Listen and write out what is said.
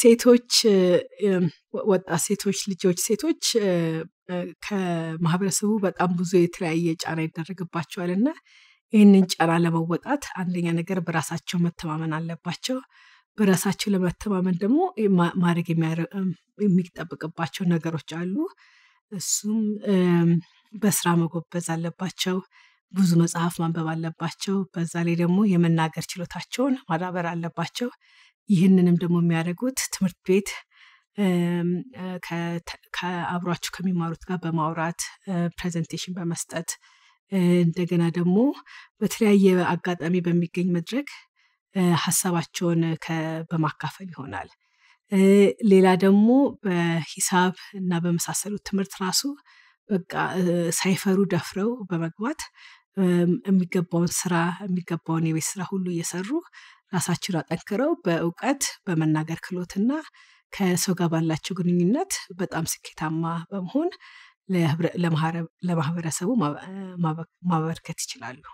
ሴቶች ወጣ ሴቶች ልጆች ሴቶች ከማህበረሰቡ በጣም ብዙ የተለያየ ጫና ይደረግባቸዋል እና ይህንን ጫና ለመወጣት አንደኛ ነገር በራሳቸው መተማመን አለባቸው። በራሳቸው ለመተማመን ደግሞ ማድረግ የሚጠብቅባቸው ነገሮች አሉ። እሱም በስራ መጎበዝ አለባቸው። ብዙ መጽሐፍ ማንበብ አለባቸው። በዛ ላይ ደግሞ የመናገር ችሎታቸውን ማዳበር አለባቸው። ይህንንም ደግሞ የሚያደርጉት ትምህርት ቤት ከአብሯቸው ከሚማሩት ጋር በማውራት ፕሬዘንቴሽን በመስጠት እንደገና ደግሞ በተለያየ አጋጣሚ በሚገኝ መድረክ ሀሳባቸውን በማካፈል ይሆናል። ሌላ ደግሞ በሂሳብ እና በመሳሰሉት ትምህርት ራሱ በቃ ሳይፈሩ ደፍረው በመግባት የሚገባውን ስራ የሚገባውን የቤት ስራ ሁሉ እየሰሩ ራሳቸውን አጠንክረው በእውቀት በመናገር ክህሎትና ከሰው ጋር ባላቸው ግንኙነት በጣም ስኬታማ በመሆን ለማህበረሰቡ ማበርከት ይችላሉ።